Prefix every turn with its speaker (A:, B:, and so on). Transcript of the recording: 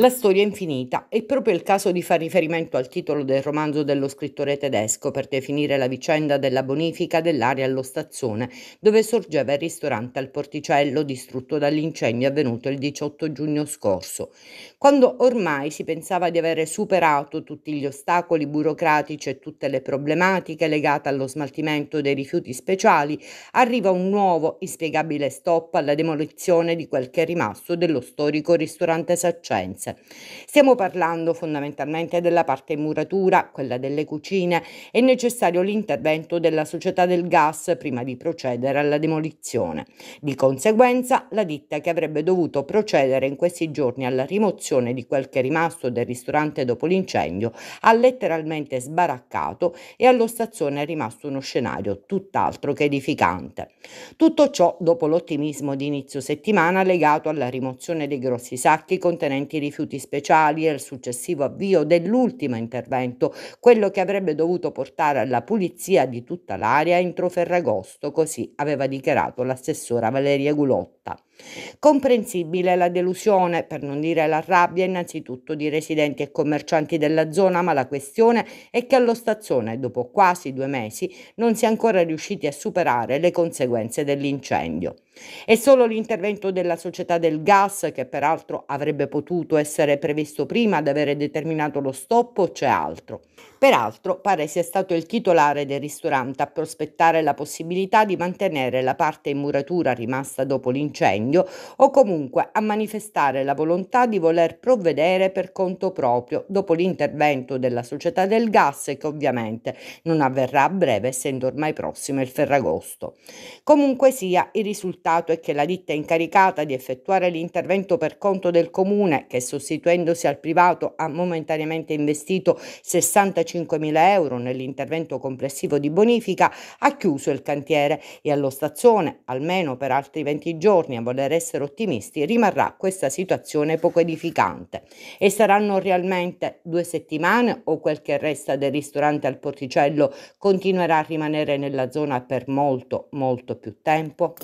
A: La storia è infinita. È proprio il caso di far riferimento al titolo del romanzo dello scrittore tedesco per definire la vicenda della bonifica dell'area allo stazione dove sorgeva il ristorante al porticello distrutto dall'incendio avvenuto il 18 giugno scorso. Quando ormai si pensava di avere superato tutti gli ostacoli burocratici e tutte le problematiche legate allo smaltimento dei rifiuti speciali, arriva un nuovo inspiegabile stop alla demolizione di quel che è rimasto dello storico ristorante Saccenza Gas. Stiamo parlando fondamentalmente della parte in muratura, quella delle cucine. È necessario l'intervento della società del gas prima di procedere alla demolizione. Di conseguenza, la ditta che avrebbe dovuto procedere in questi giorni alla rimozione di quel che è rimasto del ristorante dopo l'incendio ha letteralmente sbaraccato e allo stazione è rimasto uno scenario tutt'altro che edificante. Tutto ciò dopo l'ottimismo di inizio settimana legato alla rimozione dei grossi sacchi contenenti rifiuti rifiuti speciali e il successivo avvio dell'ultimo intervento, quello che avrebbe dovuto portare alla pulizia di tutta l'area entro Ferragosto, così aveva dichiarato l'assessora Valeria Gulotta. Comprensibile la delusione, per non dire la rabbia, innanzitutto di residenti e commercianti della zona, ma la questione è che allo stazione, dopo quasi due mesi, non si è ancora riusciti a superare le conseguenze dell'incendio. È solo l'intervento della società del gas, che peraltro avrebbe potuto essere previsto prima ad avere determinato lo stop, o c'è altro? Peraltro pare sia stato il titolare del ristorante a prospettare la possibilità di mantenere la parte in muratura rimasta dopo l'incendio stipendio o comunque a manifestare la volontà di voler provvedere per conto proprio dopo l'intervento della società del gas che ovviamente non avverrà a breve essendo ormai prossimo il Ferragosto. Comunque sia, il risultato è che la ditta incaricata di effettuare l'intervento per conto del comune che sostituendosi al privato ha momentaneamente investito 65.000 euro nell'intervento complessivo di bonifica ha chiuso il cantiere e allo stazione, almeno per altri 20 giorni, a voler per essere ottimisti, rimarrà questa situazione poco edificante e saranno realmente due settimane o quel che resta del ristorante al porticello continuerà a rimanere nella zona per molto, molto più tempo?